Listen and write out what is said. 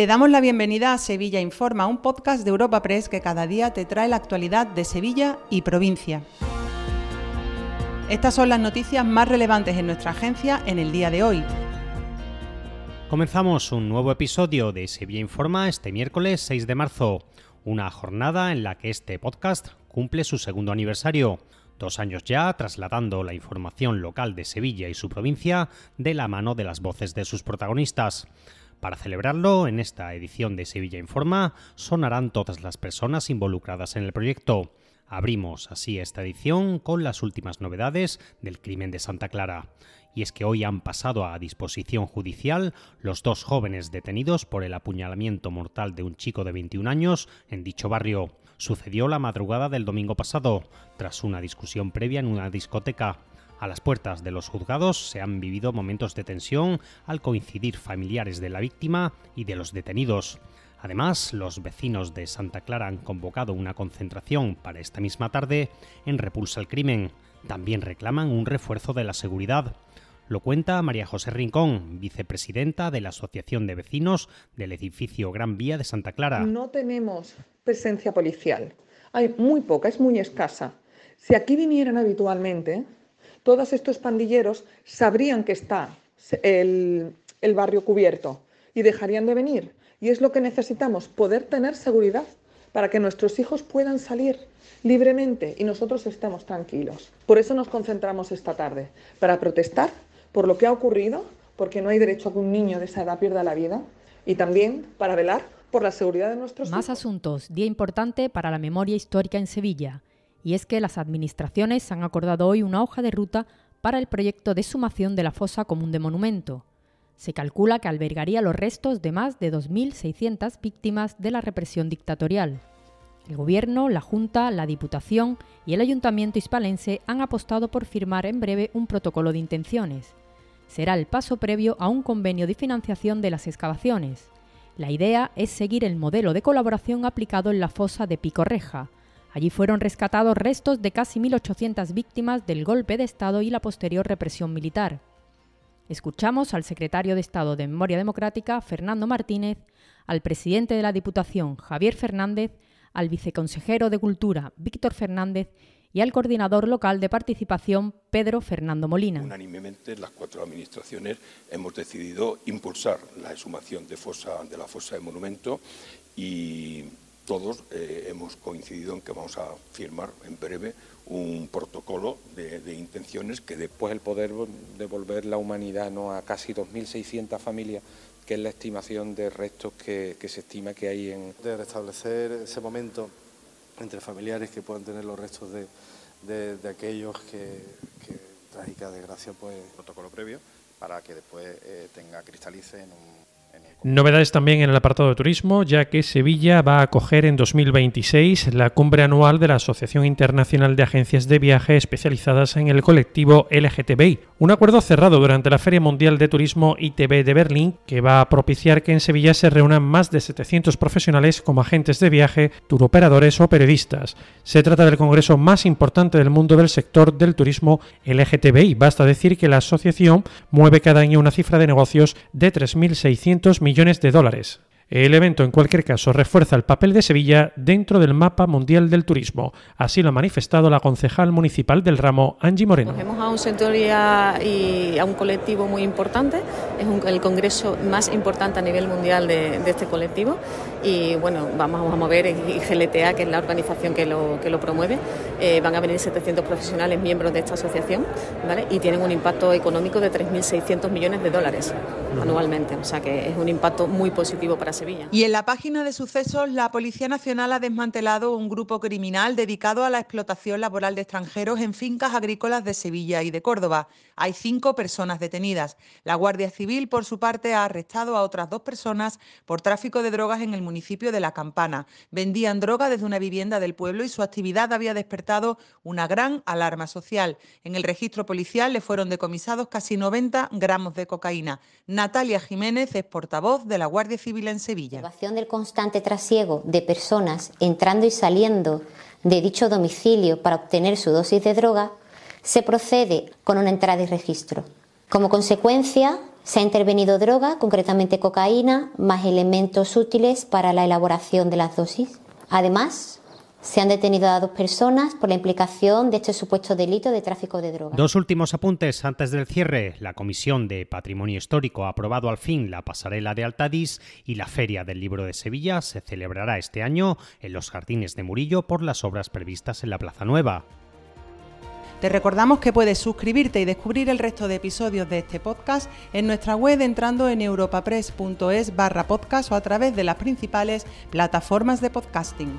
Te damos la bienvenida a Sevilla Informa, un podcast de Europa Press que cada día te trae la actualidad de Sevilla y provincia. Estas son las noticias más relevantes en nuestra agencia en el día de hoy. Comenzamos un nuevo episodio de Sevilla Informa este miércoles 6 de marzo, una jornada en la que este podcast cumple su segundo aniversario dos años ya trasladando la información local de Sevilla y su provincia de la mano de las voces de sus protagonistas. Para celebrarlo, en esta edición de Sevilla Informa sonarán todas las personas involucradas en el proyecto. Abrimos así esta edición con las últimas novedades del crimen de Santa Clara. Y es que hoy han pasado a disposición judicial los dos jóvenes detenidos por el apuñalamiento mortal de un chico de 21 años en dicho barrio. Sucedió la madrugada del domingo pasado, tras una discusión previa en una discoteca. A las puertas de los juzgados se han vivido momentos de tensión al coincidir familiares de la víctima y de los detenidos. Además, los vecinos de Santa Clara han convocado una concentración para esta misma tarde en repulsa al crimen. También reclaman un refuerzo de la seguridad. Lo cuenta María José Rincón, vicepresidenta de la Asociación de Vecinos del edificio Gran Vía de Santa Clara. No tenemos presencia policial. Hay muy poca, es muy escasa. Si aquí vinieran habitualmente, todos estos pandilleros sabrían que está el, barrio cubierto y dejarían de venir. Y es lo que necesitamos, poder tener seguridad para que nuestros hijos puedan salir libremente y nosotros estemos tranquilos. Por eso nos concentramos esta tarde, para protestar por lo que ha ocurrido, porque no hay derecho a que un niño de esa edad pierda la vida, y también para velar por la seguridad de nuestros Más asuntos, día importante para la memoria histórica en Sevilla y es que las administraciones han acordado hoy una hoja de ruta para el proyecto de sumación de la fosa común de monumento. Se calcula que albergaría los restos de más de 2.600 víctimas de la represión dictatorial. El Gobierno, la Junta, la Diputación y el Ayuntamiento hispalense han apostado por firmar en breve un protocolo de intenciones. Será el paso previo a un convenio de financiación de las excavaciones. La idea es seguir el modelo de colaboración aplicado en la fosa de Pico Reja, Allí fueron rescatados restos de casi 1.800 víctimas del golpe de Estado y la posterior represión militar. Escuchamos al secretario de Estado de Memoria Democrática, Fernando Martínez, al presidente de la Diputación, Javier Fernández, al viceconsejero de Cultura, Víctor Fernández, y al coordinador local de participación, Pedro Fernando Molina. Unánimemente, las cuatro administraciones hemos decidido impulsar la exhumación de, de la fosa de monumento y todos eh, hemos coincidido en que vamos a firmar en breve un protocolo de, intenciones que después el poder devolver la humanidad ¿no? a casi 2.600 familias que es la estimación de restos que, se estima que hay en... De restablecer ese momento entre familiares que puedan tener los restos de, de, aquellos que, que, trágica desgracia, pues... Protocolo previo para que después eh, tenga cristalice en un Novedades también en el apartado de turismo, ya que Sevilla va a acoger en 2026 la cumbre anual de la Asociación Internacional de Agencias de Viaje especializadas en el colectivo LGTBI, un acuerdo cerrado durante la Feria Mundial de Turismo ITB de Berlín, que va a propiciar que en Sevilla se reúnan más de 700 profesionales como agentes de viaje, turoperadores o periodistas. Se trata del congreso más importante del mundo del sector del turismo LGTBI. Basta decir que la asociación mueve cada año una cifra de negocios de 3.600 500 millones de dólares. El evento, en cualquier caso, refuerza el papel de Sevilla dentro del mapa mundial del turismo. Así lo ha manifestado la concejal municipal del ramo, Angie Moreno. Cogemos a un sector y a, un colectivo muy importante. Es el congreso más importante a nivel mundial de, este colectivo. Y bueno, vamos a mover en GLTA, que es la organización que lo, que lo promueve. Eh, van a venir 700 profesionales miembros de esta asociación ¿vale? y tienen un impacto económico de 3.600 millones de dólares anualmente. O sea que es un impacto muy positivo para y en la página de sucesos, la Policía Nacional ha desmantelado un grupo criminal dedicado a la explotación laboral de extranjeros en fincas agrícolas de Sevilla y de Córdoba. Hay cinco personas detenidas. La Guardia Civil, por su parte, ha arrestado a otras dos personas por tráfico de drogas en el municipio de La Campana. Vendían droga desde una vivienda del pueblo y su actividad había despertado una gran alarma social. En el registro policial le fueron decomisados casi 90 gramos de cocaína. Natalia Jiménez es portavoz de la Guardia Civil en Sevilla. Sevilla. La del constante trasiego de personas entrando y saliendo de dicho domicilio para obtener su dosis de droga se procede con una entrada y registro. Como consecuencia, se ha intervenido droga, concretamente cocaína, más elementos útiles para la elaboración de las dosis. Además, se han detenido a dos personas por la implicación de este supuesto delito de tráfico de drogas. Dos últimos apuntes antes del cierre. La Comisión de Patrimonio Histórico ha aprobado al fin la pasarela de Altadis y la Feria del Libro de Sevilla se celebrará este año en los Jardines de Murillo por las obras previstas en la Plaza Nueva. Te recordamos que puedes suscribirte y descubrir el resto de episodios de este podcast en nuestra web entrando en europapress.es barra podcast o a través de las principales plataformas de podcasting.